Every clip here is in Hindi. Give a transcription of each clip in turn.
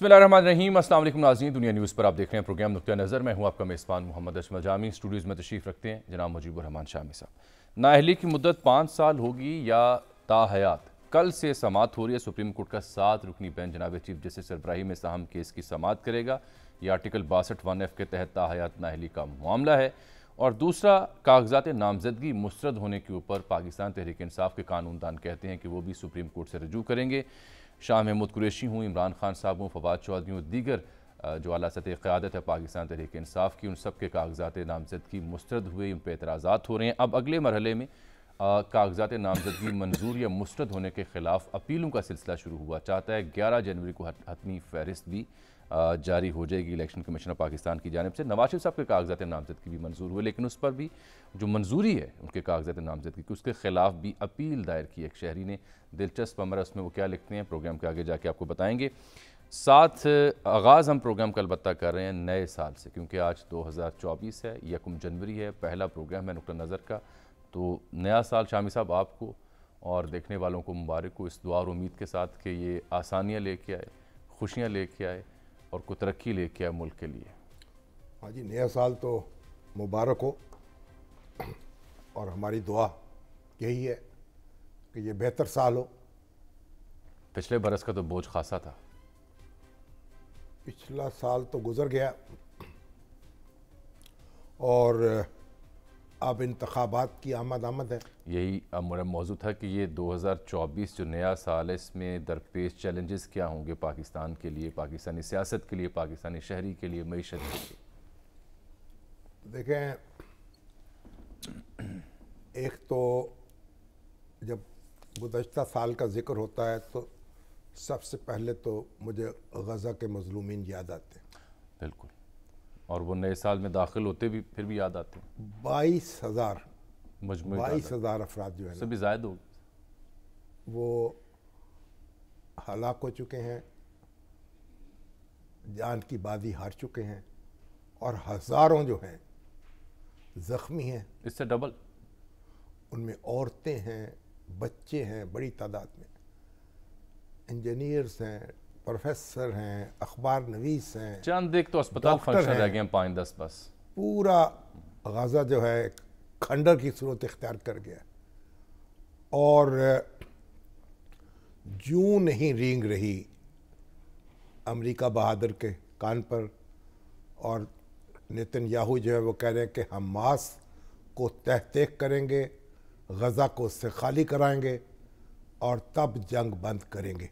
रहीम असल नाजीन दुनिया न्यूज़ पर आप देख रहे हैं प्रोग्राम नुक़ नज़र मैं हूँ आपका मेज़बान मोहम्मद अशमा जामी स्टूडियोज़ में तशरीफ़ रखते हैं जनाब रहमान शामी साहब नाहली की मुद्दत पाँच साल होगी या ताहयात कल से समात हो रही है सुप्रीम कोर्ट का सात रुकनी बैन जनाब चीफ जस्टिस इब्राहिम साहम केस की समात करेगा ये आर्टिकल बासठ वन एफ के तहत ताहयात नाहली का मामला है और दूसरा कागजात नामजदगी मुस्रद होने के ऊपर पाकिस्तान तहरीक इंसाफ के कानूनदान कहते हैं कि वो भी सुप्रीम कोर्ट से रजू करेंगे शाह महमूद कुरेशी हूँ इमरान खान साहब हूँ फवाद चौधरी हूँ दीगर जो अला सतह क़्यादत है पाकिस्तान तहरीक इंसाफ की उन सब के कागजात नामजदगी मुस्रद हुए उन पर एतराज़ा हो रहे हैं अब अगले मरहले में कागजात नामजदगी मंजूर या मुस्रद होने के ख़िलाफ़ अपीलों का सिलसिला शुरू हुआ चाहता है ग्यारह जनवरी को हतमी फहरिस्त भी जारी हो जाएगी इलेक्शन कमीशन ऑफ पाकिस्तान की जानब से नवाज शरीफ साहब के कागजात नामजदगी भी मंजूर हुए लेकिन उस पर भी जो मंजूरी है उनके कागजात नामजदगी की उसके खिलाफ भी अपील दायर की एक शहरी ने दिलचस्प अमर उसमें वो क्या लिखते हैं प्रोग्राम के आगे जाके आपको बताएंगे साथ आगाज़ हम प्रोग्राम का अलबत् कर रहे हैं नए साल से क्योंकि आज 2024 है यकम जनवरी है पहला प्रोग्राम है नुक़ नज़र का तो नया साल शामी साहब आपको और देखने वालों को मुबारक हो इस दुआ और उम्मीद के साथ कि ये आसानियाँ लेके आए खुशियाँ लेके आए और कोई तरक्की लेके किया मुल्क के लिए हाँ जी नया साल तो मुबारक हो और हमारी दुआ यही है कि ये बेहतर साल हो पिछले बरस का तो बोझ खासा था पिछला साल तो गुजर गया और अब इंतबात की आमद आमद है यही मेरा मौजूद था कि ये 2024 जो नया साल है इसमें दरपेश चैलेंजेस क्या होंगे पाकिस्तान के लिए पाकिस्तानी सियासत के लिए पाकिस्तानी शहरी के लिए मीशत के लिए देखें एक तो जब गुजशत साल का जिक्र होता है तो सबसे पहले तो मुझे गज़ा के मजलूमिन याद आते हैं बिल्कुल और वो नए साल में दाखिल होते भी फिर भी याद आते हैं बाईस हज़ार मजमू बाईस हज़ार अफराद जो है सभी जायद हो वो हलाक हो चुके हैं जान की बाजी हार चुके हैं और हज़ारों जो हैं ज़ख्मी हैं इससे डबल उनमें औरतें हैं बच्चे हैं बड़ी तादाद में इंजीनियर्स हैं प्रोफेसर हैं अखबार नवीस हैं चंद एक तो अस्पताल फंक्शन रह गए पाँच दस बस पूरा गाजा जो है खंडर की सूरत इख्तियार कर गया और जू नहीं रींग रही अमेरिका बहादुर के कान पर और नितिन याहू जो है वो कह रहे हैं कि हम मास को तह तहतेक करेंगे गज़ा को उससे खाली कराएंगे और तब जंग बंद करेंगे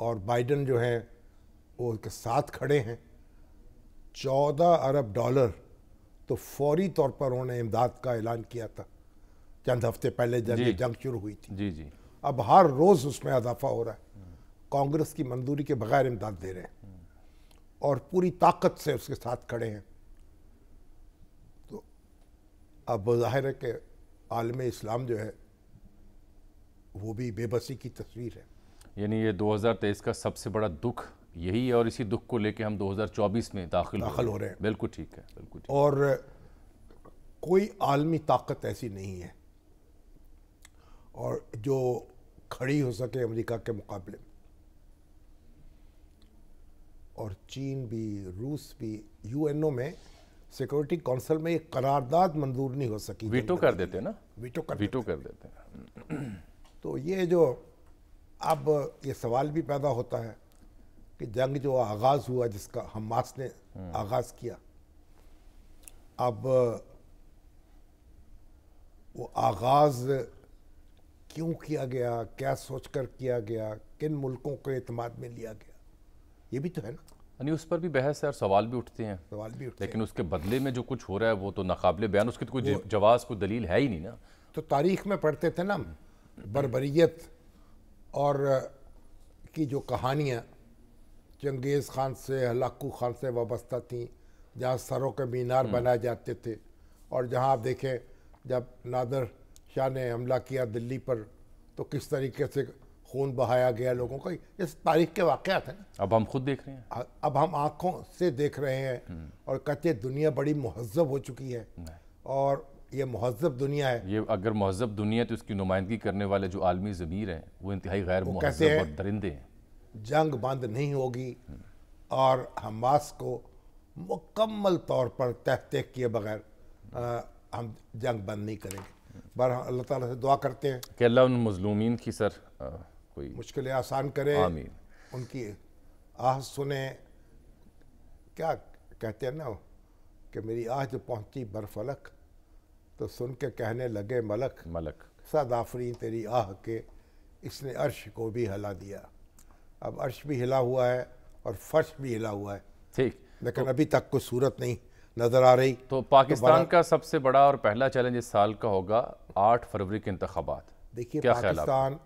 और बाइडन जो है वो उसके साथ खड़े हैं चौदह अरब डॉलर तो फौरी तौर पर उन्होंने इमदाद का ऐलान किया था चंद हफ्ते पहले जब ये जंग शुरू हुई थी जी जी अब हर रोज़ उसमें इजाफा हो रहा है कांग्रेस की मंजूरी के बगैर इमदाद दे रहे हैं और पूरी ताकत से उसके साथ खड़े हैं तो अब जाहिर है कि आलम इस्लाम जो है वो भी बेबसी की तस्वीर है यानी ये 2023 का सबसे बड़ा दुख यही है और इसी दुख को लेके हम 2024 में दाखिल दाखिल हो रहे हैं बिल्कुल ठीक है बिल्कुल और कोई आलमी ताकत ऐसी नहीं है और जो खड़ी हो सके अमेरिका के मुकाबले और चीन भी रूस भी यूएनओ में सिक्योरिटी काउंसिल में एक करारदाद मंजूर नहीं हो सकी वीटो कर देते ना वीटो कर वीटो कर देते तो ये जो अब ये सवाल भी पैदा होता है कि जंग जो आगाज़ हुआ जिसका हमास ने हम्म। आगाज़ किया अब वो आगाज़ क्यों किया गया क्या सोचकर किया गया किन मुल्कों को अतमाद में लिया गया ये भी तो है ना यानी उस पर भी बहस है और सवाल भी उठते हैं सवाल भी उठते लेकिन हैं। उसके बदले में जो कुछ हो रहा है वो तो नाकबले बयान उसकी तो कोई जवाब कोई दलील है ही नहीं ना तो तारीख में पढ़ते थे ना बरबरीत और की जो कहानियाँ चंगेज़ ख़ान से हलाकू ख़ान से वाबस्ता थी जहाँ सरों के मीनार हम्म। बनाए जाते थे और जहाँ आप देखें जब नादर शाह ने हमला किया दिल्ली पर तो किस तरीके से खून बहाया गया लोगों का इस तारीख के वाक़ हैं अब हम खुद देख रहे हैं अब हम आँखों से देख रहे हैं हम्म। और कहते दुनिया बड़ी महजब हो चुकी है और ये महजब दुनिया है ये अगर महजब दुनिया है तो इसकी नुमाइंदगी करने वाले जो आलमी ज़मीर हैं वो इंतहाई गैर महजब और दरिंदे हैं जंग बंद नहीं होगी और हमास को मुकम्मल तौर पर तह तहतेक किए बगैर हम जंग बंद नहीं करेंगे बर अल्लाह ताला से दुआ करते हैं कि अल्लाह उन मजलूमिन की सर आ, कोई मुश्किलें आसान करे आमीन उनकी आह सुने क्या कहते हैं ना कि मेरी आह जो पहुंची बरफलक तो सुन के कहने लगे मलक मलक सदाफरी तेरी आह के इसने अर्श को भी हिला दिया अब अर्श भी हिला हुआ है और फर्श भी हिला हुआ है ठीक लेकिन तो, अभी तक कोई सूरत नहीं नज़र आ रही तो पाकिस्तान तो का सबसे बड़ा और पहला चैलेंज इस साल का होगा आठ फरवरी के इंतबात देखिए पाकिस्तान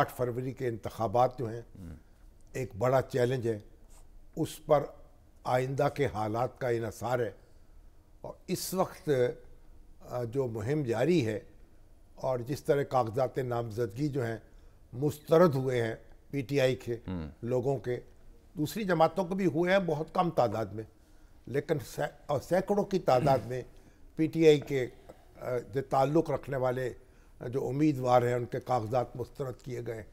आठ फरवरी के इंतबात जो हैं एक बड़ा चैलेंज है उस पर आइंदा के हालात का इनसार है और इस वक्त जो मुहिम जारी है और जिस तरह कागजात नामजदगी जो हैं मुस्तरद हुए हैं पीटीआई के हम्म। लोगों के दूसरी जमातों को भी हुए हैं बहुत कम तादाद में लेकिन सैकड़ों की तादाद में पीटीआई के जो ताल्लुक़ रखने वाले जो उम्मीदवार हैं उनके कागजात मुस्तरद किए गए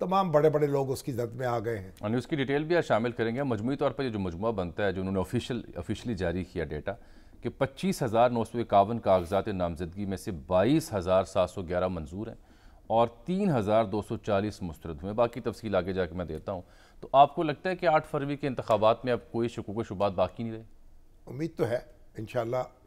तमाम बड़े बड़े लोग उसकी जद में आ गए हैं और उसकी डिटेल भी आज शामिल करेंगे मजमू तौर पर जो मजमु बनता है जो उन्होंने ऑफिशियल ऑफिशली जारी किया डेटा कि पच्चीस हज़ार नौ सौ इक्यावन कागजात नामजदगी में से बाईस हज़ार सात सौ ग्यारह मंजूर हैं और तीन हज़ार दो सौ चालीस मुस्तरद हुए बाकी तफसील आगे जाके मैं देता हूँ तो आपको लगता है कि आठ फरवरी के इंतबात में अब कोई शकूक शुबात बाकी नहीं रहे उम्मीद तो है इन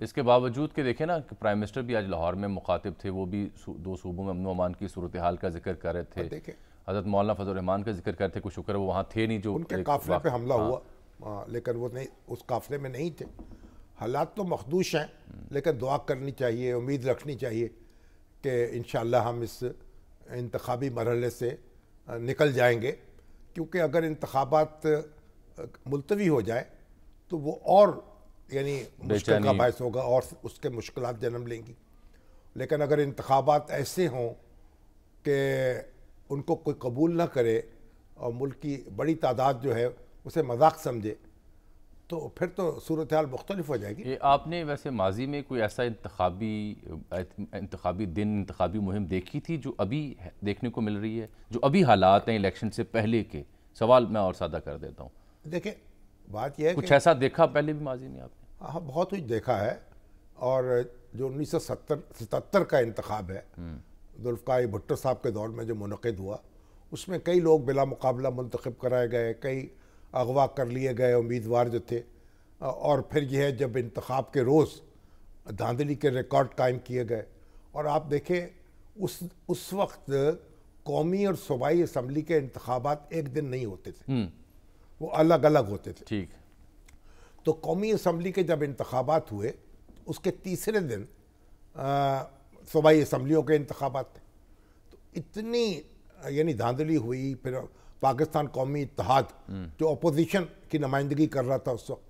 इसके बावजूद के देखें ना कि प्राइम मिनिस्टर भी आज लाहौर में मुखातिब थे वो भी दो सूबों में अमन अमान की सूरत हाल का जिक्र कर रहे थे हजरत मौलाना फजल रहमान का जिक्र कर रहे थे कुछ शुक्र वो वहाँ थे नहीं जो उनके काफिले पे हमला हाँ। हुआ हाँ, लेकिन वो नहीं उस काफिले में नहीं थे हालात तो मखदूश हैं लेकिन दुआ करनी चाहिए उम्मीद रखनी चाहिए कि इन हम इस इंतबी मरहले से निकल जाएंगे क्योंकि अगर इंतबात मुलतवी हो जाए तो वो और यानी मुश्किल का बायस होगा और उसके मुश्किल जन्म लेंगी लेकिन अगर इंतबात ऐसे हों कि उनको कोई कबूल ना करे और मुल्क की बड़ी तादाद जो है उसे मजाक समझे तो फिर तो सूरत हाल मुख्तलिफ हो जाएगी आपने वैसे माजी में कोई ऐसा इंतबी इंतबी दिन इंतबी मुहिम देखी थी जो अभी देखने को मिल रही है जो अभी हालात हैं इलेक्शन से पहले के सवाल मैं और सादा कर देता हूँ देखिए बात यह है कुछ ऐसा देखा पहले भी माजी में आपने हाँ, हाँ बहुत कुछ देखा है और जो उन्नीस सौ सत्तर सतहत्तर का इंतब है दुल्फ़ाई हम्म। भुट्टो साहब के दौर में जो मनद हुआ उसमें कई लोग बिला मुकाबला मंतखब कराए गए कई अगवा कर लिए गए उम्मीदवार जो थे और फिर यह है जब इंतखब के रोज़ धांधली के रिकॉर्ड कायम किए गए और आप देखें उस उस वक्त कौमी और सूबाई इसम्बली के इंतबात एक दिन नहीं होते थे हम्म। वो अलग अलग होते थे ठीक तो कौमी इसम्बली के जब इंतबात हुए उसके तीसरे दिन सूबाई इसम्बलियों के इंतबात थे तो इतनी यानी धांधली हुई फिर पाकिस्तान कौमी इतिहाद जो अपोजिशन की नुमाइंदगी कर रहा था उस वक्त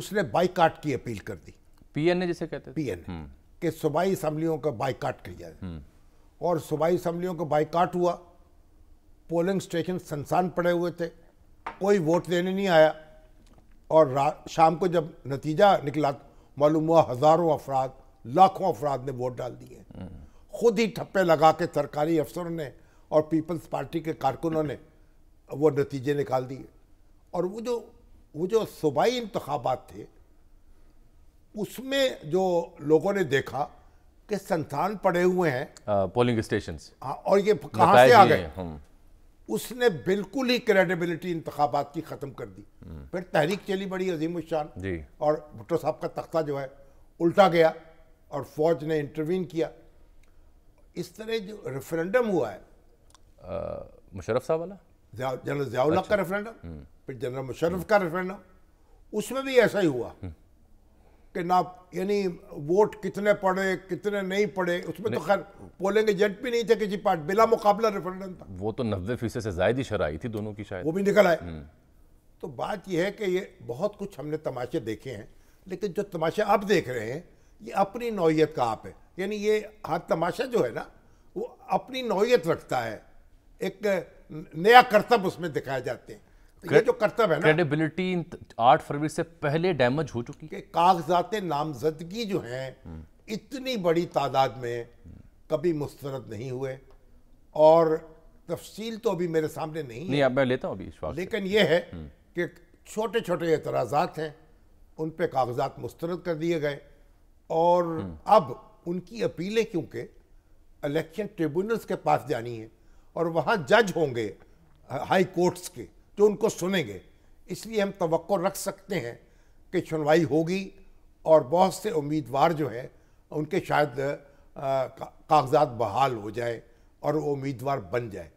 उसने बाईकाट की अपील कर दी ने जिसे कहते पी एन के सूबाई असम्बलियों का बाईकाट किया जाए हम्म। और सूबाई असम्बलियों का बाईकाट हुआ पोलिंग स्टेशन संसान पड़े हुए थे कोई वोट देने नहीं आया और शाम को जब नतीजा निकला मालूम हुआ हज़ारों अफराद लाखों अफराद ने वोट डाल दिए हम्म। खुद ही ठप्पे लगा के सरकारी अफसरों ने और पीपल्स पार्टी के कारकुनों ने वो नतीजे निकाल दिए और वो जो वो जो सूबाई इंतबात थे उसमें जो लोगों ने देखा कि संस्थान पड़े हुए हैं पोलिंग स्टेशन हाँ और ये कहाँ से आ गए उसने बिल्कुल ही क्रेडिबिलिटी इंतबात की ख़त्म कर दी हम्म। फिर तहरीक चली बड़ी अजीम शान और भुट्टो साहब का तख्ता जो है उल्टा गया और फौज ने इंटरवीन किया इस तरह जो रेफरेंडम हुआ है मुशरफ साहब वाला जनरल जयाउल अच्छा। का रेफरेंडम हम्म। फिर जनरल मुशर्रफ का रेफरेंडम उसमें भी ऐसा ही हुआ हम्म। कि ना यानी वोट कितने पड़े कितने नहीं पड़े उसमें तो खैर पोलिंग एजेंट भी नहीं थे किसी पार्टी बिला मुकाबला रेफरेंडम था वो तो नब्बे फीसद से ज्यादा ही शराब आई थी दोनों की शायद वो भी निकल आए हम्म। तो बात यह है कि ये बहुत कुछ हमने तमाशे देखे हैं लेकिन जो तमाशे आप देख रहे हैं ये अपनी नौीयत का आप है यानी ये हाथ तमाशा जो है ना वो अपनी नौीयत रखता है एक नया कर्तव्य उसमें दिखाए जाते हैं तो ये जो कर्तव्य है ना क्रेडिबिलिटी आठ फरवरी से पहले डैमेज हो चुकी है कागजात नामजदगी जो है इतनी बड़ी तादाद में कभी मुस्तरद नहीं हुए और तफसील तो अभी मेरे सामने नहीं नहीं है मैं लेता हूँ अभी लेकिन यह है हम्म। कि छोटे छोटे एतराज़ात हैं उन पर कागजात मुस्तरद कर दिए गए और हम्म। अब उनकी अपीलें क्योंकि इलेक्शन ट्रिब्यूनल्स के पास जानी है और वहाँ जज होंगे हाई कोर्ट्स के जो उनको सुनेंगे इसलिए हम तो रख सकते हैं कि सुनवाई होगी और बहुत से उम्मीदवार जो हैं उनके शायद कागजात बहाल हो जाए और वो उम्मीदवार बन जाए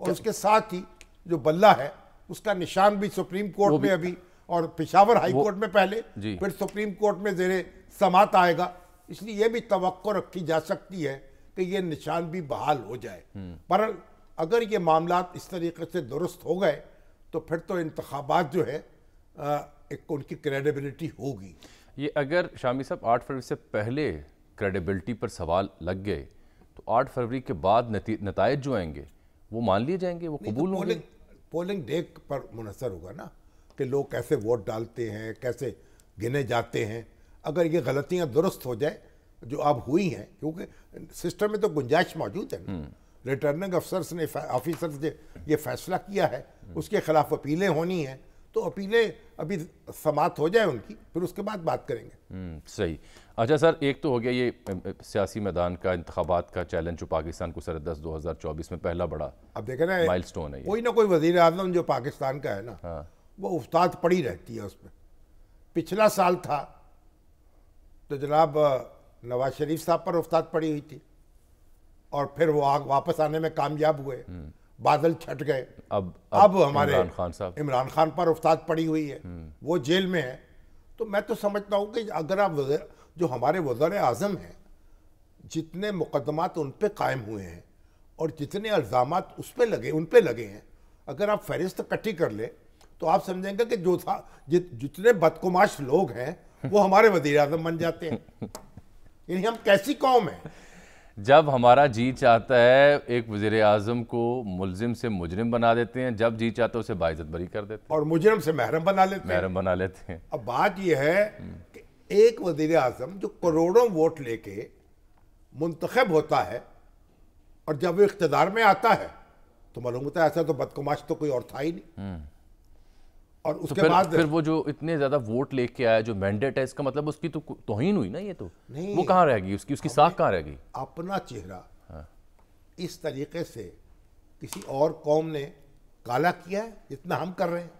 और उसके साथ ही जो बल्ला है उसका निशान भी सुप्रीम कोर्ट में अभी और पिशावर हाई कोर्ट में पहले फिर सुप्रीम कोर्ट में जेरे समात आएगा इसलिए ये भी तो रखी जा सकती है कि ये निशान भी बहाल हो जाए हम्म। पर अगर ये मामला इस तरीके से दुरुस्त हो गए तो फिर तो इंतबात जो है एक तो उनकी क्रेडिबिलिटी होगी ये अगर शामी साहब आठ फरवरी से पहले क्रेडिबिलिटी पर सवाल लग गए तो आठ फरवरी के बाद नतज जो आएंगे वो मान लिए जाएंगे वो तो कबूल तो पोलिंग पोलिंग डे पर मुनसर होगा ना कि लोग कैसे वोट डालते हैं कैसे गिने जाते हैं अगर ये गलतियाँ दुरुस्त हो जाए जो अब हुई हैं क्योंकि सिस्टम में तो गुंजाइश मौजूद है ना हम्म। रिटर्निंग अफसर्स ने ऑफिसर्स ने ये फैसला किया है उसके खिलाफ अपीलें होनी हैं तो अपीलें अभी समाप्त हो जाए उनकी फिर उसके बाद बात करेंगे हम्म, सही अच्छा सर एक तो हो गया ये सियासी मैदान का इंतबात का चैलेंज जो पाकिस्तान को सर दस दो हज़ार चौबीस में पहला बड़ा अब देखे ना माइल स्टोन है कोई ना कोई वजीर अजम जो पाकिस्तान का है ना हाँ। वो उस्ताद पड़ी रहती है उसमें पिछला साल था तो जनाब नवाज शरीफ साहब पर उस्ताद पड़ी हुई थी और फिर वो आग वापस आने में कामयाब हुए हम्म। बादल छट गए अब अब, अब हमारे इमरान खान साहब इमरान खान पर उफ्ताद पड़ी हुई है हम्म। वो जेल में है तो मैं तो समझता हूँ कि अगर आप जो हमारे वजर अजम हैं जितने मुकदमात उन पर कायम हुए हैं और जितने अल्ज़ाम उस पर लगे उन पर लगे हैं अगर आप फहरिस्त इकट्ठी कर ले तो आप समझेंगे कि जो था जित, जितने बदकुमाश लोग हैं वो हमारे वजीर अजम बन जाते हैं यानी हम कैसी कौम है जब हमारा जी चाहता है एक वजीर अजम को मुलजिम से मुजरिम बना देते हैं जब जी चाहता है उसे बाइजत बरी कर देते हैं और मुजरम से महरम बना लेते हैं महरम बना लेते हैं अब बात यह है कि एक वजीर अजम जो करोड़ों वोट लेके मुंतखब होता है और जब वो इकतदार में आता है तो मालूम होता है ऐसा तो बदकमाश तो कोई और था ही नहीं हम्म। और तो उसके तो बाद फिर वो जो इतने ज्यादा वोट लेके आया जो मैंडेट है इसका मतलब उसकी तो तोहिन हुई ना ये तो नहीं वो कहाँ रहेगी उसकी उसकी साख कहाँ रहेगी अपना चेहरा हाँ। इस तरीके से किसी और कौम ने काला किया है जितना हम कर रहे हैं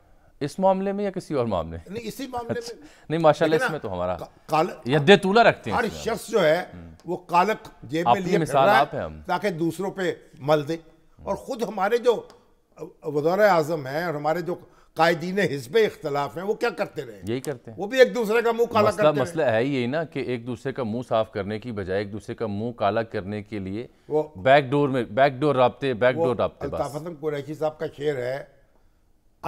इस मामले में या किसी और मामले नहीं इसी मामले अच्छा, में नहीं माशाल्लाह इसमें तो हमारा काल तूला रखते हैं हर शख्स जो है वो कालक जेब में लिए मिसाल आप हैं हम ताकि दूसरों पे मल दे और खुद हमारे जो वजार आजम है और हमारे जो कायदीन हिस्ब इख्तलाफ हैं वो क्या करते रहे यही करते हैं वो भी एक दूसरे का मुंह काला मसला, करते मसला है यही ना कि एक दूसरे का मुंह साफ करने की बजाय एक दूसरे का मुंह काला करने के लिए वो बैकडोर में बैकडोर रबते बैकडोर रबते कुरैशी साहब का शेर है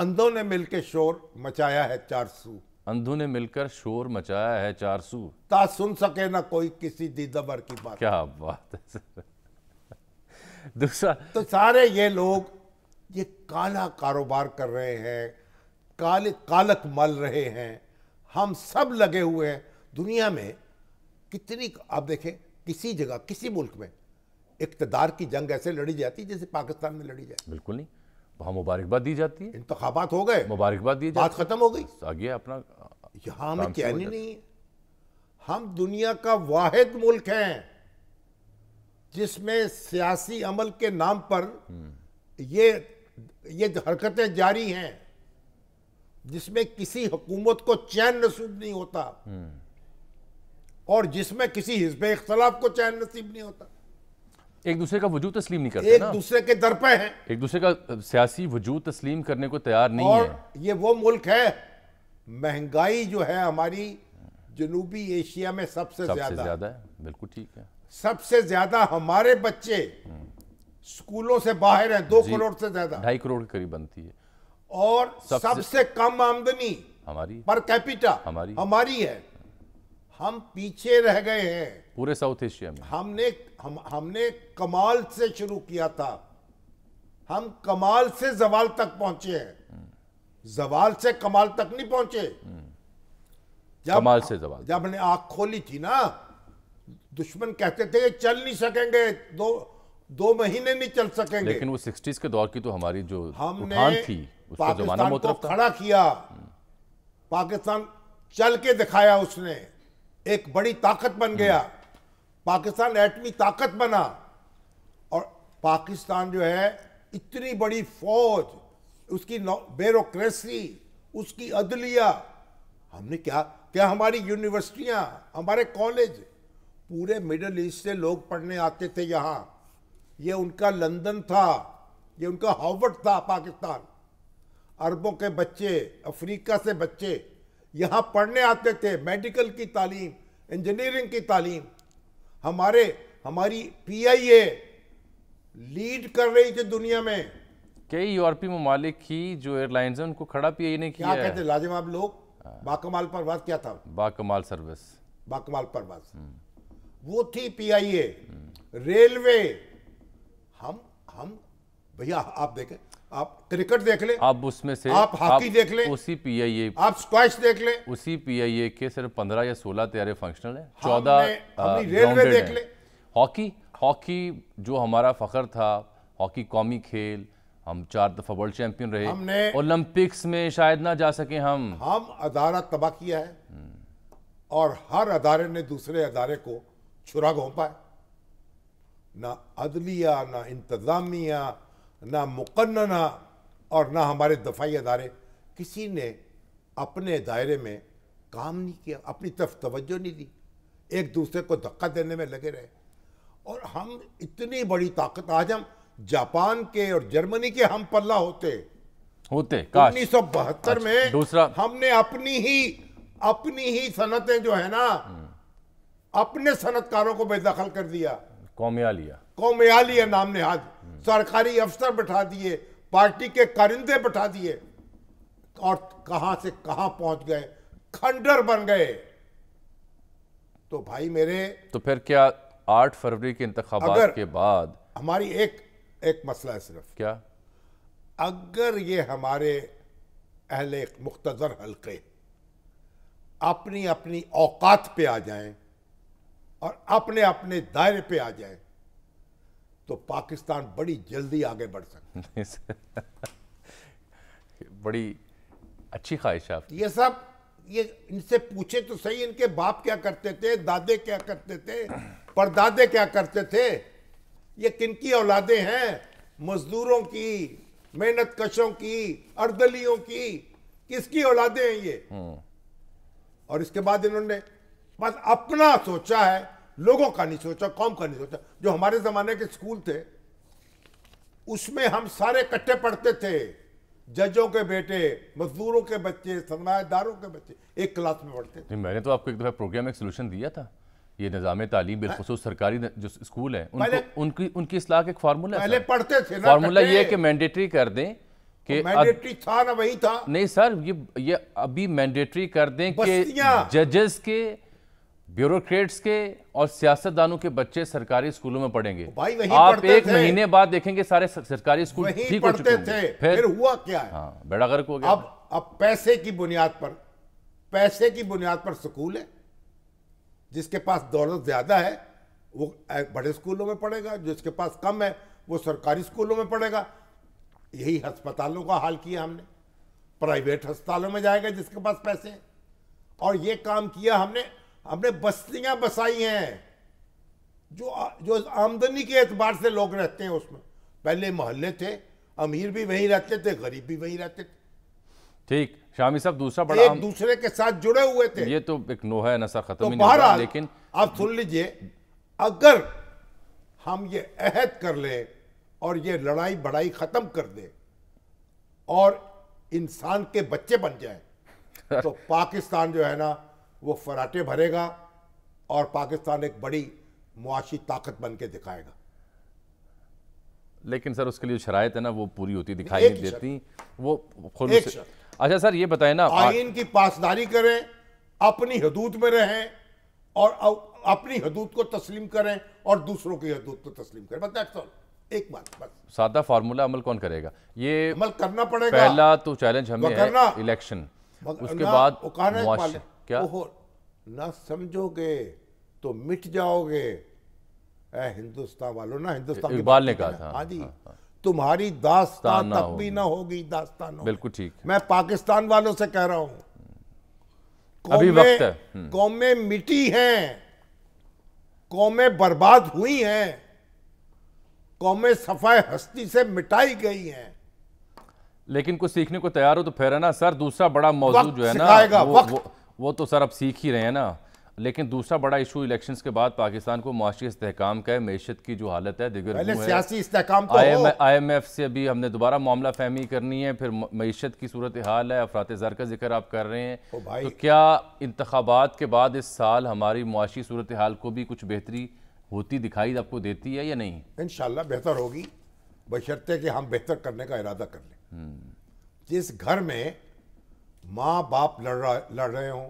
अंधों ने मिलकर शोर मचाया है चार सू अंधों ने मिलकर शोर मचाया है चार सू ता सुन सके ना कोई किसी दीदबर की बात क्या बात है दूसरा तो सारे ये लोग ये काला कारोबार कर रहे हैं काले कालक मल रहे हैं हम सब लगे हुए हैं दुनिया में कितनी आप देखें किसी जगह किसी मुल्क में इकतदार की जंग ऐसे लड़ी जाती जैसे पाकिस्तान में लड़ी जाती बिल्कुल नहीं वहाँ मुबारकबाद दी जाती है इंतबात हो गए मुबारकबाद दी बात खत्म हो गई आगे अपना यहाँ में क्या नहीं है हम दुनिया का वाहिद मुल्क हैं जिसमें सियासी अमल के नाम पर हम्म। ये ये हरकतें जारी हैं जिसमें किसी हुकूमत को चैन नसीब नहीं होता हम्म। और जिसमें किसी हिजब इख्तलाफ को चैन नसीब नहीं होता एक दूसरे का वजूद तस्लीम नहीं करते एक ना? दूसरे के दर पे हैं एक दूसरे का सियासी वजूद तस्लीम करने को तैयार नहीं और है ये वो मुल्क है महंगाई जो है हमारी जनूबी एशिया में सबसे सब ज्यादा ज्यादा है बिल्कुल ठीक है सबसे ज्यादा हमारे बच्चे हम्म। स्कूलों से बाहर हैं दो करोड़ से ज्यादा ढाई करोड़ के करीब बनती है और सबसे, सबसे कम आमदनी हमारी पर कैपिटा हमारी हमारी है हम पीछे रह गए हैं पूरे साउथ एशिया में हमने हम हमने कमाल से शुरू किया था हम कमाल से जवाल तक पहुंचे हैं हम्म। जवाल से कमाल तक नहीं पहुंचे हम्म। जब कमाल से जवाल जब हमने आंख खोली थी ना दुश्मन कहते थे चल नहीं सकेंगे दो दो महीने नहीं चल सकेंगे लेकिन वो सिक्सटीज के दौर की तो हमारी जो हमने थी पाकिस्तान को खड़ा किया पाकिस्तान चल के दिखाया उसने एक बड़ी ताकत बन गया पाकिस्तान एटमी ताकत बना और पाकिस्तान जो है इतनी बड़ी फौज उसकी बेरोक्रेसी उसकी अदलिया हमने क्या क्या हमारी यूनिवर्सिटियां हमारे कॉलेज पूरे मिडल ईस्ट से लोग पढ़ने आते थे यहाँ ये उनका लंदन था ये उनका हॉवर्ड था पाकिस्तान अरबों के बच्चे अफ्रीका से बच्चे यहाँ पढ़ने आते थे मेडिकल की तालीम इंजीनियरिंग की तालीम हमारे हमारी पीआईए लीड कर रही थी दुनिया में कई यूरोपीय ममालिक की जो एयरलाइंस है उनको खड़ा आई ने किया क्या कहते आप लोग हाँ। बाकमाल परवाज क्या था बाकमाल सर्विस बाकमाल परवाज हम्म। वो थी पीआईए हम्म। रेलवे हम हम भैया आप देखें आप क्रिकेट देख ले आप उसमें से आप हॉकी देख ले उसी पीआईए आप स्क्वाश देख ले उसी पीआईए के सिर्फ पंद्रह या सोलह त्यारे फंक्शनल है चौदह रेलवे देख ले हॉकी हॉकी जो हमारा फखर था हॉकी कौमी खेल हम चार दफा वर्ल्ड चैंपियन रहे हमने ओलंपिक्स में शायद ना जा सके हम हम अदारा तबाह किया है और हर अदारे ने दूसरे अदारे को छुरा घोंपा है ना अदलिया ना इंतजामिया ना मुकन्ना और ना हमारे दफाई अदारे किसी ने अपने दायरे में काम नहीं किया अपनी तरफ तवज्जो नहीं दी एक दूसरे को धक्का देने में लगे रहे और हम इतनी बड़ी ताकत आज हम जापान के और जर्मनी के हम पल्ला होते होते उन्नीस सौ बहत्तर में दूसरा हमने अपनी ही अपनी ही सनतें जो है ना हम्म। अपने सनतकारों को बेदखल कर दिया कौमिया लिया कौम आली है नाम नहाद सरकारी अफसर बैठा दिए पार्टी के कारिंदे बैठा दिए और कहां से कहां पहुंच गए खंडर बन गए तो भाई मेरे तो फिर क्या आठ फरवरी के इंतबात के बाद हमारी एक एक मसला है सिर्फ क्या अगर ये हमारे अहले मुख्तर हलके अपनी अपनी औकात पे आ जाएं और अपने अपने दायरे पे आ जाएं तो पाकिस्तान बड़ी जल्दी आगे बढ़ सकता बड़ी अच्छी ख्वाहिश आप ये सब ये इनसे पूछे तो सही इनके बाप क्या करते थे दादे क्या करते थे परदादे क्या करते थे ये किनकी औलादे हैं मजदूरों की मेहनत कशों की अर्दलियों की किसकी औलादे हैं ये हम्म। और इसके बाद इन्होंने बस अपना सोचा है लोगों का नहीं सोचा कौम का नहीं सोचा जो हमारे ज़माने के स्कूल थे उसमें हम सारे इकट्ठे पढ़ते थे जजों के बेटे मजदूरों के बच्चे सरमायादारों के बच्चे एक क्लास में पढ़ते थे मैंने तो आपको एक दफ़ा प्रोग्राम एक सोल्यूशन दिया था ये निज़ाम तालीम बिलखसूस सरकारी जो स्कूल है उनको उनकी उनकी इसलाह का एक फार्मूला पहले पढ़ते थे फार्मूला ये कि मैंडेटरी कर दें कि मैंडेटरी था ना वही था नहीं सर ये ये अभी मैंडेटरी कर दें कि जजेस के ब्यूरोक्रेट्स के और सियासतदानों के बच्चे सरकारी स्कूलों में पढ़ेंगे भाई वही आप एक थे। महीने बाद देखेंगे सारे सरकारी स्कूल ठीक हो चुके थे फिर, फिर हुआ क्या है हाँ, बेड़ा गर्क हो गया अब अब पैसे की बुनियाद पर पैसे की बुनियाद पर स्कूल है जिसके पास दौलत ज्यादा है वो बड़े स्कूलों में पढ़ेगा जिसके पास कम है वो सरकारी स्कूलों में पढ़ेगा यही अस्पतालों का हाल किया हमने प्राइवेट अस्पतालों में जाएगा जिसके पास पैसे और ये काम किया हमने हमने बस्तियां बसाई हैं जो जो आमदनी के एतबार से लोग रहते हैं उसमें पहले मोहल्ले थे अमीर भी वहीं रहते थे गरीब भी वहीं रहते थे ठीक शामी साहब दूसरा बड़ा एक दूसरे के साथ जुड़े हुए थे ये तो एक नोहा नशा खत्म तो ही नहीं लेकिन आप सुन लीजिए अगर हम ये अहद कर ले और ये लड़ाई बड़ाई खत्म कर दे और इंसान के बच्चे बन जाए तो पाकिस्तान जो है ना वो फराटे भरेगा और पाकिस्तान एक बड़ी मुआशी ताकत बन के दिखाएगा लेकिन सर उसके लिए शराय है ना वो पूरी होती दिखाई नहीं देती वो खुद अच्छा सर ये बताए ना आइन की पासदारी करें अपनी हदूद में रहें और अपनी हदूद को तस्लीम करें और दूसरों की हदूद को तस्लीम करें बस दैट्स ऑल एक बात बस सादा फार्मूला अमल कौन करेगा ये अमल करना पड़ेगा पहला तो चैलेंज हमें इलेक्शन उसके बाद क्या ओहो, ना समझोगे तो मिट जाओगे ए हिंदुस्तान वालों ना हिंदुस्तान इकबाल ने कहा था हाँ जी हाँ, हाँ। तुम्हारी दास्तान तक भी ना होगी दास्तान बिल्कुल ठीक मैं पाकिस्तान वालों से कह रहा हूं अभी वक्त है हम्म। कौमें मिटी हैं कौमें बर्बाद हुई हैं कौमें सफाए हस्ती से मिटाई गई हैं लेकिन कुछ सीखने को तैयार हो तो फिर है ना सर दूसरा बड़ा मौजूद जो है ना वो, वो, वो तो सर अब सीख ही रहे हैं ना लेकिन दूसरा बड़ा इशू इलेक्शन के बाद पाकिस्तान को माशी इस्तेकाम का है मीशत की जो हालत है दिगर तो आई एम एफ से भी हमने दोबारा मामला फहमी करनी है फिर मीशत की सूरत हाल है अफरात ज़र का जिक्र आप कर रहे हैं तो क्या इंतबात के बाद इस साल हमारी मुआशी सूरत हाल को भी कुछ बेहतरी होती दिखाई आपको देती है या नहीं इन बेहतर होगी बशर्ते कि हम बेहतर करने का इरादा कर लें हम्म। जिस घर में माँ बाप लड़ रहा लड़ रहे हों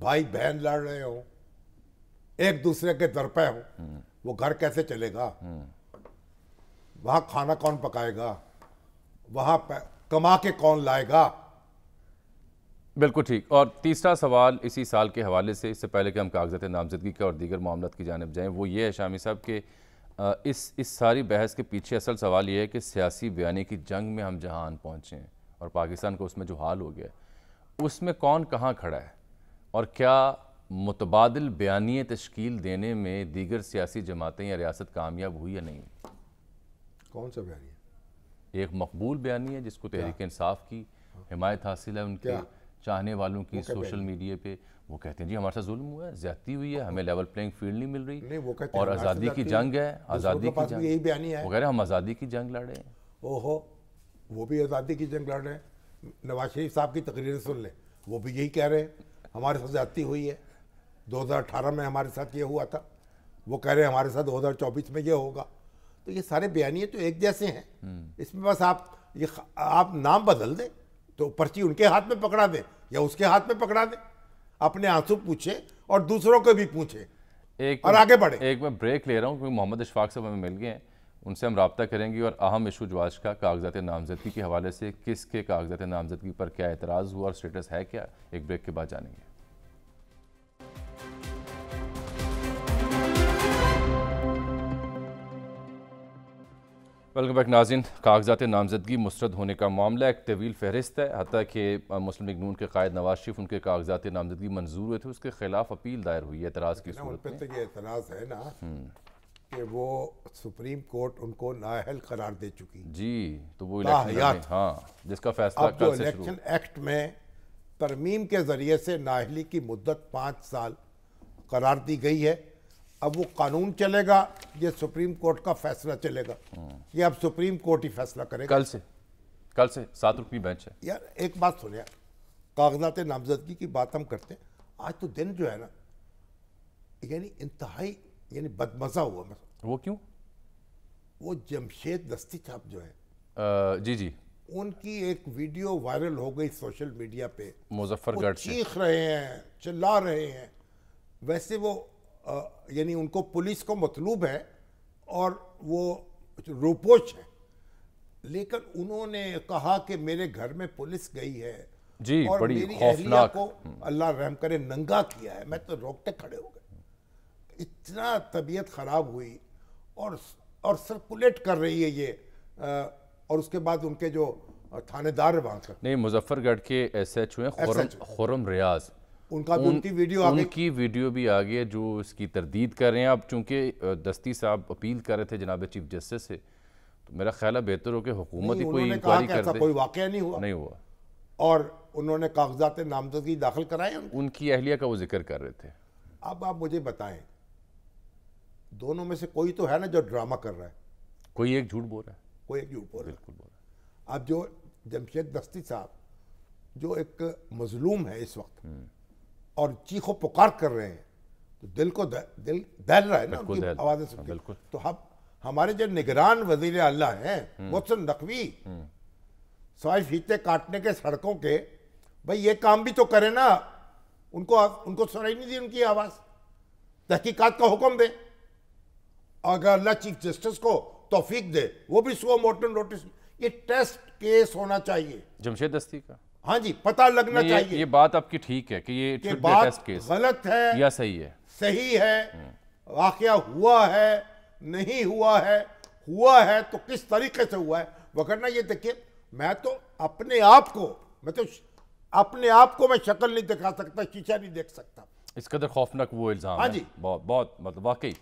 भाई बहन लड़ रहे हों एक दूसरे के दर पे हों वो घर कैसे चलेगा वहाँ खाना कौन पकाएगा वहाँ कमा के कौन लाएगा बिल्कुल ठीक और तीसरा सवाल इसी साल के हवाले से इससे पहले कि हम कागजात नामजदगी के और दीगर मामला की जानब जाएँ वो ये है शामी साहब के इस इस सारी बहस के पीछे असल सवाल ये है कि सियासी बयानी की जंग में हम आन पहुँचे हैं और पाकिस्तान को उसमें जो हाल हो गया है उसमें कौन कहाँ खड़ा है और क्या मुतबादल बयानी तश्कील देने में दीगर सियासी जमातें या रियासत कामयाब हुई या नहीं कौन सा बयानी एक मकबूल बयानी है जिसको तहरीक इंसाफ की हाँ। हिमायत हासिल है उनके चाहने वालों की सोशल मीडिया पे वो कहते हैं जी हमारे साथ जुल्म हुआ है ज्यादती हुई है हमें लेवल प्लेइंग फील्ड नहीं मिल रही नहीं, वो कहते और आज़ादी की जंग है आज़ादी की जंग यही बयानी है वगैरह हम आज़ादी की जंग लड़ रहे हैं ओहो वो भी आज़ादी की जंग लड़ रहे हैं नवाज शरीफ साहब की तकरीरें सुन लें वो भी यही कह रहे हैं हमारे साथ ज्यादती हुई है 2018 में हमारे साथ ये हुआ था वो कह रहे हैं हमारे साथ 2024 में ये होगा तो ये सारे बयानिए तो एक जैसे हैं इसमें बस आप ये आप नाम बदल दें तो पर्ची उनके हाथ में पकड़ा दें या उसके हाथ में पकड़ा दें अपने आंसू पूछें और दूसरों को भी पूछें एक और आगे बढ़े एक मैं ब्रेक ले रहा हूँ क्योंकि मोहम्मद इशफाक साहब हमें मिल गए हैं उनसे हम रबता करेंगे और अहम इशू जो आज का कागजात नामजदगी के हवाले से किसके कागजात नामजदगी पर क्या एतराज़ हुआ और स्टेटस है क्या एक ब्रेक के बाद जानेंगे वेलकम बैक नाजिन कागजात नामजदगी मुस्रद होने का मामला एक तवील फहरिस्त है हती कि मुस्लिम लीग नून के कायद नवाज शरीफ उनके कागजात नामजदगी मंजूर हुए थे उसके खिलाफ अपील दायर हुई है एतराज़ की सूरत में तो एतराज़ है ना हम्म। कि वो सुप्रीम कोर्ट उनको नाहल करार दे चुकी जी तो वो हाँ, हाँ जिसका फैसला अब जो इलेक्शन एक्ट में तरमीम के ज़रिए से नाहली की मुद्दत पाँच साल करार दी गई है अब वो कानून चलेगा ये सुप्रीम कोर्ट का फैसला चलेगा हम्म। ये अब सुप्रीम कोर्ट ही फैसला करेगा कल से कल से सात रुपये बेंच है यार एक बात सुन यार कागजात नामजदगी की बात हम करते हैं आज तो दिन जो है ना यानी इंतहाई यानी बदमजा हुआ मैं वो क्यों वो जमशेद दस्ती साहब जो है आ, जी जी उनकी एक वीडियो वायरल हो गई सोशल मीडिया पे मुजफ्फरगढ़ चीख रहे हैं चिल्ला रहे हैं वैसे वो यानी उनको पुलिस को मतलूब है और वो रूपोच है लेकिन उन्होंने कहा कि मेरे घर में पुलिस गई है जी और बड़ी मेरी को अल्लाह रहम करे नंगा किया है मैं तो रोकते खड़े हो गए इतना तबीयत ख़राब हुई और और सर्कुलेट कर रही है ये आ, और उसके बाद उनके जो थानेदार वहाँ का नहीं मुजफ्फरगढ़ के एस एच हुए खुरम, रियाज उनका भी उन, उनकी वीडियो आ उनकी वीडियो भी आ गई है जो इसकी तरदीद कर रहे हैं अब चूंकि दस्ती साहब अपील कर रहे थे जनाब चीफ जस्टिस से तो मेरा ख्याल है बेहतर हो कि हुकूमत ही कोई इंक्वायरी कर दे कोई वाक़ नहीं हुआ नहीं हुआ और उन्होंने कागजात नामजदगी दाखिल कराए उनकी अहलिया का वो जिक्र कर रहे थे अब आप मुझे बताएं दोनों में से कोई तो है ना जो ड्रामा कर रहा है कोई एक झूठ बोल रहा है कोई एक झूठ बोल रहा है बोल रहा है अब जो जमशेद दस्ती साहब जो एक मजलूम है इस वक्त हम्म। और चीखो पुकार कर रहे हैं तो दिल को दिल दहल रहा है ना उनकी आवाज़ें सुनकर तो हम हमारे जो निगरान वजीर अल्लाह हैं हम्म। मोहसन नकवी हम्म। सवाई फीते काटने के सड़कों के भाई ये काम भी तो करे ना उनको उनको सुनाई नहीं दी उनकी आवाज़ तहकीकात का हुक्म दे अगर अल्लाह चीफ जस्टिस को तोफीक दे वो भी सो मोर्टन नोटिस ये टेस्ट केस होना चाहिए जमशेद दस्ती का हाँ जी पता लगना ये, चाहिए ये बात आपकी ठीक है कि ये कि बात टेस्ट केस गलत है या सही है सही है हम्म। वाक़ हुआ है नहीं हुआ है हुआ है तो किस तरीके से हुआ है वगरना ये देखिए मैं तो अपने आप को मैं तो अपने आप को मैं शक्ल नहीं दिखा सकता शीशा नहीं देख सकता इस कदर खौफनाक वो इल्ज़ाम हाँ जी बहुत बहुत मतलब वाकई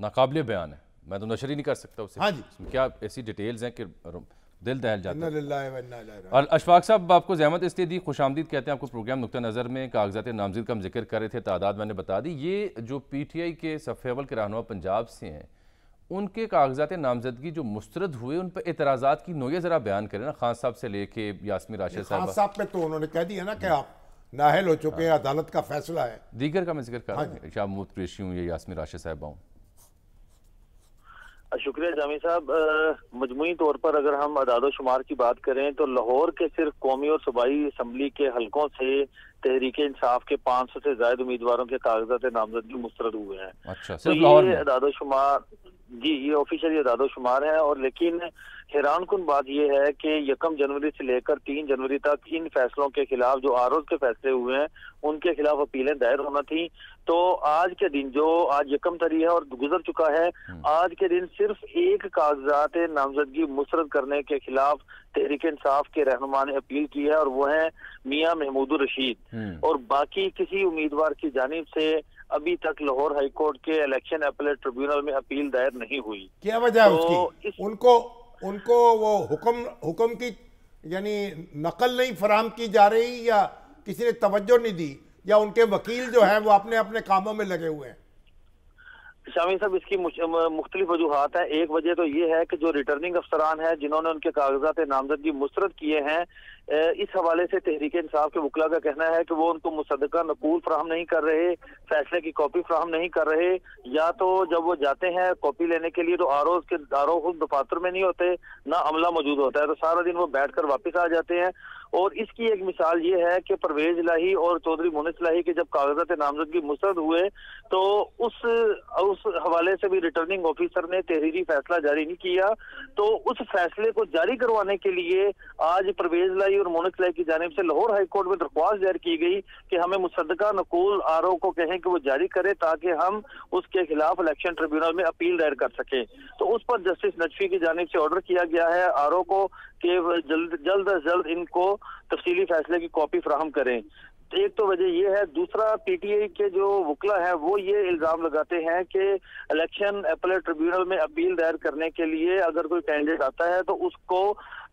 नाकबले बयान है मैं तो नशर ही नहीं कर सकता उसे हाँ जी क्या ऐसी डिटेल्स हैं कि दिल दहल जाता है अशफाक साहब आपको जहमत इसलिए दी खुश आमदीद कहते हैं आपको प्रोग्राम नुक़ नज़र में कागजात नामजद का हम जिक्र कर रहे थे तादाद मैंने बता दी ये जो पी टी आई के सफ़ेवल के रहनुमा पंजाब से हैं उनके कागजात नामजदगी जो मुस्रद हुए उन पर एतराज़ा की नोयत ज़रा बयान करें ना खान साहब से लेके यासमी राशिद साहब साहब पे तो उन्होंने कह दिया ना कि आप नाहल हो चुके हैं हाँ। अदालत का फैसला है दीगर का मैं जिक्र कर हाँ शाह मोहत पेशी हूँ ये यासमी राशिद साहबा हूँ शुक्रिया जामी साहब मजमू तौर पर अगर हम अदाद शुमार की बात करें तो लाहौर के सिर्फ कौमी और सूबाई इसम्बली के हलकों से तहरीक इंसाफ के पाँच सौ से जायद उम्मीदवारों के कागजात नामजदगी मुस्रद हुए हैं अच्छा, तो ये अदाद शुमार जी ये ऑफिशियल अदाद शुमार है और लेकिन हैरान कन बात यह है कि यकम जनवरी से लेकर तीन जनवरी तक इन फैसलों के खिलाफ जो ओज के फैसले हुए हैं उनके खिलाफ अपीलें दायर होना थी तो आज के दिन जो आज यकम तरी है और गुजर चुका है हम्म। आज के दिन सिर्फ एक कागजात नामजदगी मुस्रद करने के खिलाफ तहरीक इंसाफ के रहनुमा ने अपील की है और वो है मियाँ महमूद रशीद हम्म। और बाकी किसी उम्मीदवार की जानब से अभी तक लाहौर हाईकोर्ट के इलेक्शन अपीलेट ट्रिब्यूनल में अपील दायर नहीं हुई क्या वजह तो इस... उनको उनको वो हुक्म हुक्म की यानी नकल नहीं फराम की जा रही या किसी ने तवज्जो नहीं दी या उनके वकील जो है वो अपने अपने कामों में लगे हुए हैं शामी साहब इसकी मुख्तलिफ वजूहत है एक वजह तो ये है कि जो रिटर्निंग अफसरान है जिन्होंने उनके कागजात नामजदगी मुस्रद किए हैं इस हवाले से तहरीक इंसाफ के वकला का कहना है कि वो उनको मुसदा नकूल फ्राहम नहीं कर रहे फैसले की कॉपी फ्राहम नहीं कर रहे या तो जब वो जाते हैं कॉपी लेने के लिए तो आर के आर खुद दफातर में नहीं होते ना अमला मौजूद होता है तो सारा दिन वो बैठ कर वापस आ जाते हैं और इसकी एक मिसाल ये है कि परवेज लाही और चौधरी मुनिस लाही के जब कागजात नामजदगी मुस्द हुए तो उस उस हवाले से भी रिटर्निंग ऑफिसर ने तहरीरी फैसला जारी नहीं किया तो उस फैसले को जारी करवाने के लिए आज परवेज लाही और मोनिक्सलाई की जानब से लाहौर हाईकोर्ट में दरख्वास्त दायर की गई कि हमें मुसदका नकूल आर को कहें कि वो जारी करे ताकि हम उसके खिलाफ इलेक्शन ट्रिब्यूनल में अपील दायर कर सकें तो उस पर जस्टिस नजफी की जानब से ऑर्डर किया गया है आर को कि जल्द जल्द अज जल्द इनको तफसीली फैसले की कॉपी फ्राहम करें एक तो वजह यह है दूसरा पीटीआई के जो वकला है वो ये इल्जाम लगाते हैं कि इलेक्शन अपीलेट ट्रिब्यूनल में अपील दायर करने के लिए अगर कोई कैंडिडेट आता है तो उसको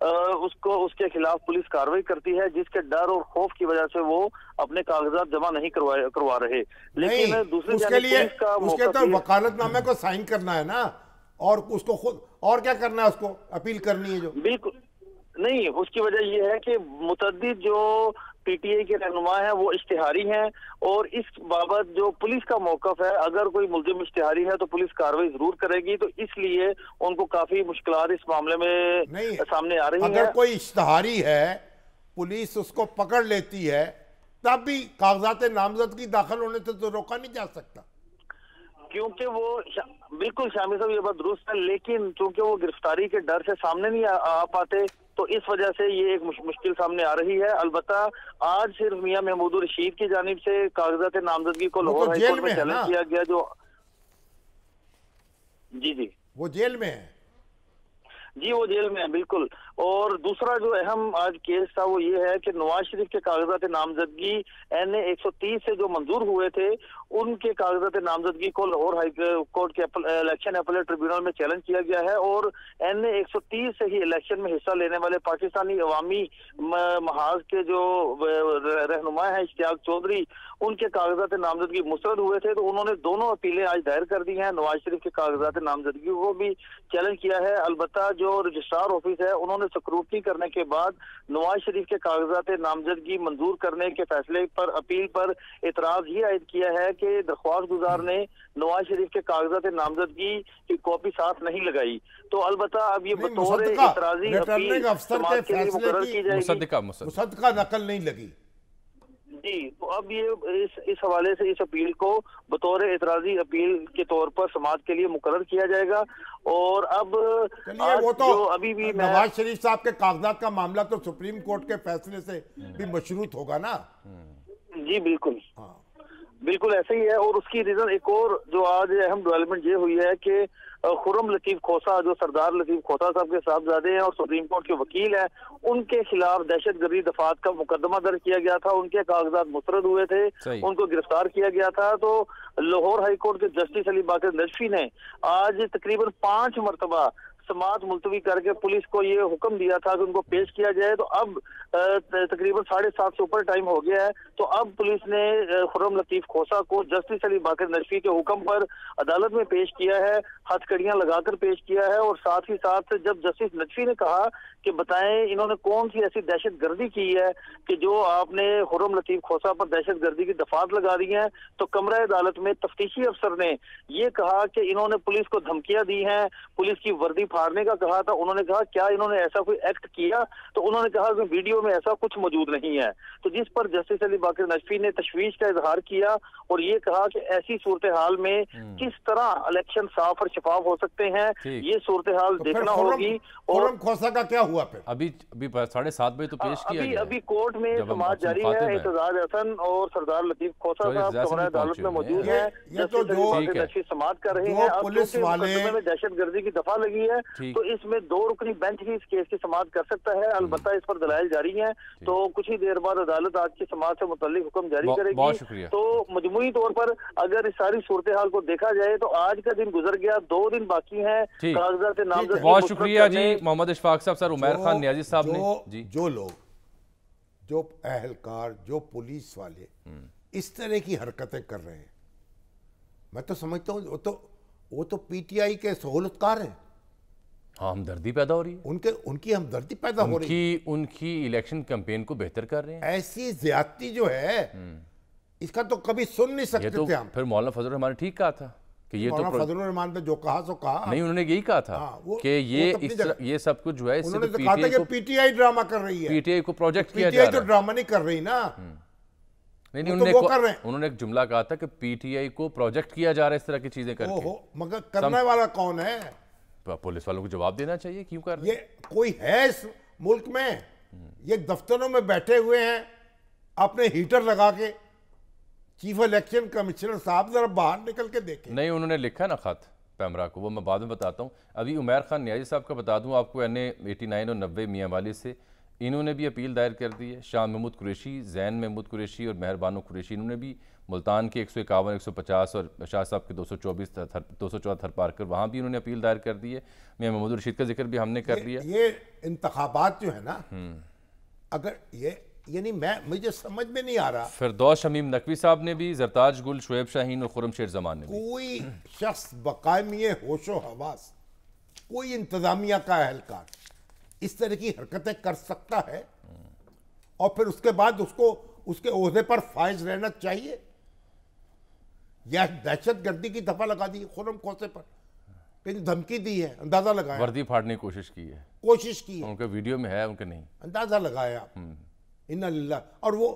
उसको उसके खिलाफ पुलिस कार्रवाई करती है जिसके डर और खौफ की वजह से वो अपने कागजात जमा नहीं करवा करवा रहे लेकिन दूसरे उसके लिए उसके तो वकालतनामे को साइन करना है ना और उसको खुद और क्या करना है उसको अपील करनी है जो बिल्कुल नहीं उसकी वजह यह है कि मुतद जो पीटीए के रहनुमा है वो इश्तेहारी हैं और इस बाबत जो पुलिस का मौकफ है अगर कोई मुलजिम इश्तेहारी है तो पुलिस कार्रवाई जरूर करेगी तो इसलिए उनको काफी मुश्किल इस मामले में सामने आ रही अगर है कोई इश्तहारी है पुलिस उसको पकड़ लेती है तब भी कागजात नामजदगी दाखिल होने से तो रोका नहीं जा सकता क्योंकि वो शा, बिल्कुल शामिल साहब ये बात दुरुस्त है लेकिन क्योंकि वो गिरफ्तारी के डर से सामने नहीं आ, आ पाते तो इस वजह से ये एक मुश्किल सामने आ रही है अलबत् आज सिर्फ मियाँ महमूद रशीद की जानब से कागजात नामजदगी को लाहौर तो हाईकोर्ट में चैलेंज किया गया जो जी जी वो जेल में है जी वो जेल में है बिल्कुल और दूसरा जो अहम आज केस था वो ये है कि नवाज शरीफ के कागजात नामजदगी एन ए एक सौ तीस से जो मंजूर हुए थे उनके कागजात नामजदगी को लाहौर हाई कोर्ट के इलेक्शन अपलेट ट्रिब्यूनल में चैलेंज किया गया है और एन ए से ही इलेक्शन में हिस्सा लेने वाले पाकिस्तानी अवामी महाज के जो रहनुमा है इश्तियाक चौधरी उनके कागजात नामजदगी मुस्रद हुए थे तो उन्होंने दोनों अपीलें आज दायर कर दी हैं नवाज शरीफ के कागजात नामजदगी को भी चैलेंज किया है अलबत् जो रजिस्ट्रार ऑफिस है उन्होंने स्क्रूटनी करने के बाद नवाज शरीफ के कागजात नामजदगी मंजूर करने के फैसले पर अपील पर एतराज ही आयद किया है के दरख्वास्त गुजार ने नवाज शरीफ के कागजात नामजदगी की कॉपी साथ नहीं लगाई तो अलबत् अब ये बतौर इतराजी नकल नहीं लगी जी तो अब ये इस इस हवाले से इस अपील को बतौर एतराजी अपील के तौर पर समाज के लिए मुकर किया जाएगा और अब वो तो अभी भी नवाज शरीफ साहब के कागजात का मामला तो सुप्रीम कोर्ट के फैसले से भी मशरूत होगा ना जी बिल्कुल हाँ बिल्कुल ऐसा ही है और उसकी रीजन एक और जो आज अहम डेवलपमेंट ये हुई है कि खुरम लतीफ खोसा जो सरदार लतीफ खोसा साहब के साहबजादे हैं और सुप्रीम कोर्ट के वकील हैं उनके खिलाफ दहशत गर्दी दफात का मुकदमा दर्ज किया गया था उनके कागजात मुस्तरद हुए थे उनको गिरफ्तार किया गया था तो लाहौर हाईकोर्ट के जस्टिस अली बाकर नजफी ने आज तकरीबन पांच मरतबा समाज मुलतवी करके पुलिस को ये हुक्म दिया था कि उनको पेश किया जाए तो अब तकरीबन साढ़े सात से ऊपर टाइम हो गया है तो अब पुलिस ने खुरम लतीफ खोसा को जस्टिस अली बाकर नशफी के हुक्म पर अदालत में पेश किया है हथकड़ियां लगाकर पेश किया है और साथ ही साथ जब जस्टिस नजफी ने कहा कि बताएं इन्होंने कौन सी ऐसी दहशत गर्दी की है कि जो आपने हुरम लतीफ खोसा पर दहशत गर्दी की दफात लगा दी है तो कमरा अदालत में तफ्तीशी अफसर ने यह कहा कि इन्होंने पुलिस को धमकियां दी हैं पुलिस की वर्दी उखाड़ने का कहा था उन्होंने कहा क्या इन्होंने ऐसा कोई एक्ट किया तो उन्होंने कहा कि वीडियो में ऐसा कुछ मौजूद नहीं है तो जिस पर जस्टिस अली बाकर नजफी ने तशवीश का इजहार किया और ये कहा कि ऐसी सूरत हाल में हम्म। किस तरह इलेक्शन साफ और शफाफ हो सकते हैं ये सूरत हाल तो देखना होगी और खोसा का क्या हुआ फिर अभी अभी साढ़े सात बजे तो पेश किया अभी अभी कोर्ट में समाज जारी है एतजाज हसन और सरदार लतीफ खोसा साहब कमरा अदालत में मौजूद तो है जस्टिस समाज कर रहे हैं पुलिस वाले में दहशत गर्दी की दफा लगी है तो इसमें दो रुकनी बेंच ही इस केस की समाप्त कर सकता है हम्म। अलबत्ता इस पर दलाल जारी है तो कुछ ही देर बाद अदालत आज की समाज से मुतल हुक्म जारी करेगी तो मजमू तौर पर अगर इस सारी सूरत हाल को देखा जाए तो आज का दिन गुजर गया दो दिन बाकी है कागजात बहुत शुक्रिया जी मोहम्मद इशफाक साहब सर उमैर खान न्याजी साहब ने जी जो लोग जो अहलकार जो पुलिस वाले हम्म। इस तरह की हरकतें कर रहे हैं मैं तो समझता हूँ वो तो वो तो पीटीआई के सहूलतकार हैं हाँ हमदर्दी पैदा हो रही है उनके उनकी हमदर्दी पैदा हो रही है उनकी इलेक्शन कैंपेन को बेहतर कर रहे हैं ऐसी ज्यादती जो है हम्म। इसका तो कभी सुन नहीं सकते तो थे हम फिर मौलाना फजल रहमान ने ठीक कहा था कि ये तो फजल रहमान ने जो कहा सो कहा नहीं उन्होंने यही कहा था हाँ, कि ये तो ये सब कुछ जो है उन्होंने तो कहा था कि पीटीआई ड्रामा कर रही है पीटीआई को प्रोजेक्ट तो किया जा रहा है ड्रामा नहीं कर रही ना हम्म। नहीं नहीं उन्होंने तो कर उन्होंने एक जुमला कहा था कि पीटीआई को प्रोजेक्ट किया जा रहा है इस तरह की चीजें करके मगर करने वाला कौन है पुलिस वालों को जवाब देना चाहिए क्यों कर ये कोई है इस मुल्क में ये दफ्तरों में बैठे हुए हैं अपने हीटर लगा के चीफ इलेक्शन कमिश्नर साहब जरा बाहर निकल के देखे नहीं उन्होंने लिखा ना खत पैमरा को वो मैं बाद में बताता हूँ अभी उमैर खान न्याजी साहब का बता दूँ आपको एन ए एटी नाइन और नब्बे मियाँ वाली से इन्होंने भी अपील दायर कर दी है शाह महमूद कुरेशी जैन महमूद कुरेशी और मेहरबानो कुरेशी इन्होंने भी मुल्तान के एक सौ इक्यावन एक सौ पचास और शाह साहब के दो सौ चौबीस दो सौ थर पार कर वहाँ भी इन्होंने अपील दायर कर दी है मियाँ महमूद रशीद का जिक्र भी हमने कर लिया ये इंतबात जो है ना हम्म। अगर ये यानी मैं मुझे समझ में नहीं आ रहा फिर दो शमीम नकवी साहब ने भी जरताज गुल शुएब शाहीन और खुरम शेर जमान ने कोई शख्स बकायमी होशो हवास कोई इंतजामिया का एहलकार इस तरह की हरकतें कर सकता है और फिर उसके बाद उसको उसके ओहदे पर फायज रहना चाहिए या दहशत गर्दी की दफा लगा दी खुरम कोसे पर लेकिन धमकी दी है अंदाजा लगाया वर्दी फाड़ने की कोशिश की है कोशिश की है उनके वीडियो में है उनके नहीं अंदाजा लगाया हम्म। इन और वो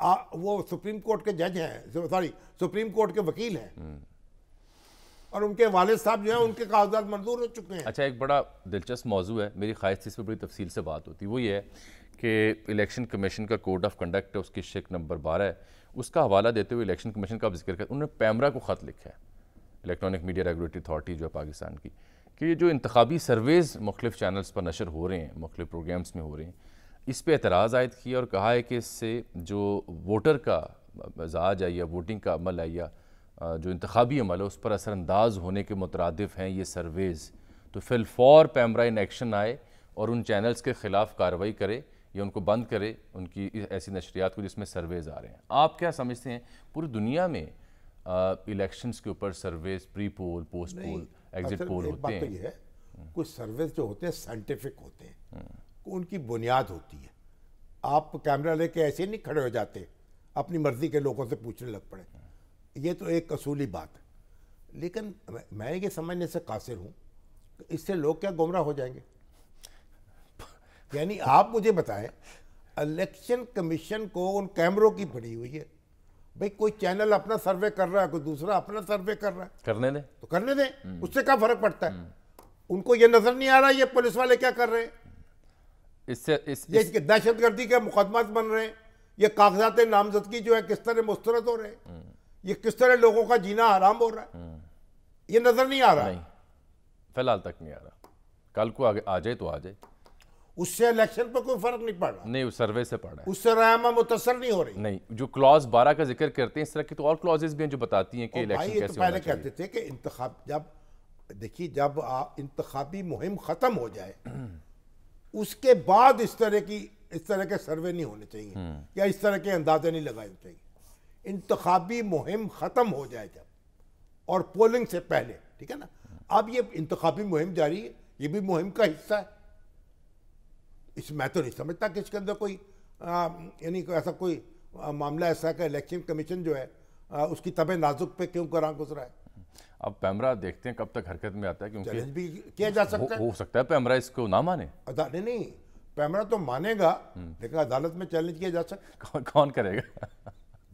आ, वो सुप्रीम कोर्ट के जज हैं सॉरी सुप्रीम कोर्ट के वकील हैं हम्म। और उनके वाले साहब जो है उनके कागजात मंजूर हो चुके हैं अच्छा एक बड़ा दिलचस्प मौजू है मेरी ख्वाहिश थी इस पर बड़ी तफसील से बात होती वो ये है कि इलेक्शन कमीशन का कोड ऑफ कंडक्ट है उसकी शिक नंबर बारह है उसका हवाला देते हुए इलेक्शन कमीशन का जिक्र कर उन्होंने पैमरा को ख़त लिखा है इलेक्ट्रॉनिक मीडिया रेगुलेटरी अथॉरिटी जो है पाकिस्तान की कि ये जो इंतबी सर्वेज़ मुख्तु चैनल्स पर नशर हो रहे हैं मुख्तु प्रोग्राम्स में हो रहे हैं इस पर एतराज़ आयद किया और कहा है कि इससे जो वोटर का मजाज है या वोटिंग का अमल है या जो इंतबी अमल है उस पर असरानंदाज होने के मुतरद हैं ये सर्वेज़ तो फिलफौर पैमरा इन एक्शन आए और उन चैनल्स के ख़िलाफ़ कार्रवाई करे या उनको बंद करे उनकी ऐसी नशरियात को जिसमें सर्वेज़ आ रहे हैं आप क्या समझते हैं पूरी दुनिया में इलेक्शंस के ऊपर surveys pre poll post poll exit poll होते तो हैं है, हम्म। कुछ सर्वेस जो होते हैं साइंटिफिक होते हैं हम्म। उनकी बुनियाद होती है आप कैमरा लेके ऐसे नहीं खड़े हो जाते अपनी मर्जी के लोगों से पूछने लग पड़े ये तो एक कसूली बात लेकिन मैं ये समझने से कासिर हूँ इससे लोग क्या गुमराह हो जाएंगे यानी आप मुझे बताएं इलेक्शन कमीशन को उन कैमरों की पड़ी हुई है भाई कोई चैनल अपना सर्वे कर रहा है कोई दूसरा अपना सर्वे कर रहा है करने दें तो करने दें हम्म। उससे क्या फर्क पड़ता है हम्म। उनको ये नजर नहीं आ रहा ये पुलिस वाले क्या कर रहे हैं इससे इस, ये इस... दहशतगर्दी के मुकदमा बन रहे हैं ये कागजात नामजदगी जो है किस तरह मुस्तरद हो रहे हैं हम्म। ये किस तरह लोगों का जीना आराम हो रहा है हम्म। ये नजर नहीं आ रहा नहीं फिलहाल तक नहीं आ रहा कल को आ जाए तो आ जाए उससे इलेक्शन पर कोई फर्क नहीं पड़ रहा नहीं उस सर्वे से पड़ रहा है उससे रामा मुतासर नहीं हो रही नहीं जो क्लॉज बारह का जिक्र करते हैं इस तरह की तो और क्लॉजेज भी हैं जो बताती हैं कि इलेक्शन तो कैसे पहले कहते थे कि इंतखाब जब देखिए जब इंतखाबी मुहिम ख़त्म हो जाए उसके बाद इस तरह की इस तरह के सर्वे नहीं होने चाहिए हम्म। या इस तरह के अंदाजे नहीं लगाने चाहिए इंतबी मुहिम ख़त्म हो जाए जब और पोलिंग से पहले ठीक है ना अब ये इंतबी मुहिम जारी है ये भी मुहिम का हिस्सा है इस मैं तो नहीं समझता कि इसके अंदर कोई यानी को ऐसा कोई आ, मामला ऐसा कि इलेक्शन कमीशन जो है आ, उसकी तबे नाजुक पे क्यों करा गुजरा है अब पैमरा देखते हैं कब तक हरकत में आता है क्योंकि चैलेंज भी किया जा सकता है हो, हो सकता है पैमरा इसको ना माने नहीं नहीं पैमरा तो मानेगा हम्म। लेकिन अदालत में चैलेंज किया जा सकता कौन करेगा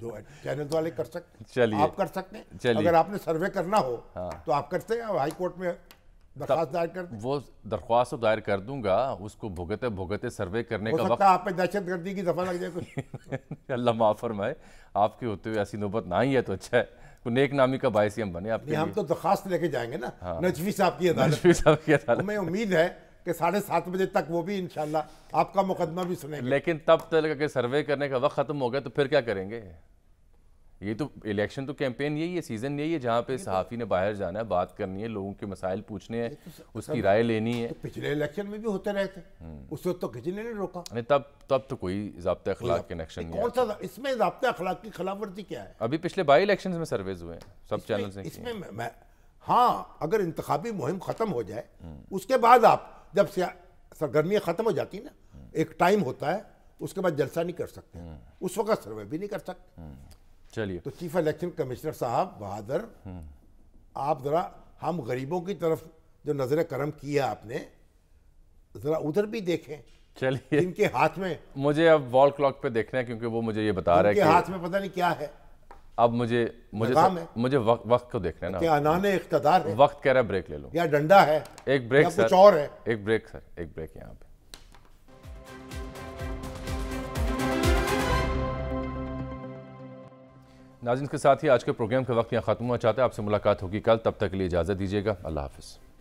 दो चैनल तो वाले कर सकते चलिए आप कर सकते हैं अगर आपने सर्वे करना हो हाँ। तो आप करते हैं हाई कोर्ट में दरख्वास्त दायर कर वो दरख्वास्त तो दायर कर दूंगा उसको भुगते भुगते सर्वे करने का वक्त आप दहशत गर्दी की दफा लग जाए कुछ अल्लाह माफ फरमाए आपके होते हुए ऐसी नौबत ना ही है तो अच्छा है नेक नामी का बायस हम बने आपके हम तो दरखास्त लेके जाएंगे ना हाँ। नजवी साहब की अदालत नजवी साहब की अदालत हमें तो उम्मीद है कि साढ़े सात बजे तक वो भी इंशाल्लाह आपका मुकदमा भी सुनेंगे लेकिन तब तक सर्वे करने का वक्त ख़त्म हो गया तो फिर क्या करेंगे ये तो इलेक्शन तो कैंपेन यही है सीजन यही है जहाँ पे सहाफ़ी तो ने बाहर जाना है बात करनी है लोगों के मसाइल पूछने हैं तो उसकी राय लेनी है तो पिछले इलेक्शन में भी होते रहे थे हम्म। उस वक्त तो किसी ने नहीं रोका नहीं तब तब तो कोई जबते अखलाक कनेक्शन नहीं कौन सा इसमें जबते अखलाक की खिलाफवर्जी क्या है अभी पिछले बाई इलेक्शन में सर्वेज हुए हैं सब चैनल से इसमें हाँ अगर इंतबी मुहिम ख़त्म हो जाए हम्म। उसके बाद आप जब सरगर्मियाँ ख़त्म हो जाती ना हम्म। एक टाइम होता है उसके बाद जलसा नहीं कर सकते उस वक्त सर्वे भी नहीं कर सकते चलिए तो चीफ इलेक्शन कमिश्नर साहब बहादुर हम्म। आप ज़रा हम गरीबों की तरफ जो नज़र करम किया आपने ज़रा उधर भी देखें चलिए इनके हाथ में मुझे अब वॉल क्लॉक पे देखना है क्योंकि वो मुझे ये बता रहे कि हाथ में पता नहीं क्या है अब मुझे मुझे सब, मुझे वक्त वक्त को देखना है ना अनाने इकतदार वक्त कह रहा है ब्रेक ले लो या डंडा है एक ब्रेक सर कुछ और है एक ब्रेक सर एक ब्रेक यहाँ पे नाजिन के साथ ही आज के प्रोग्राम के वक्त यहाँ ख़त्म हुआ चाहते हैं आपसे मुलाकात होगी कल तब तक के लिए इजाज़त दीजिएगा अल्लाह हाफिज़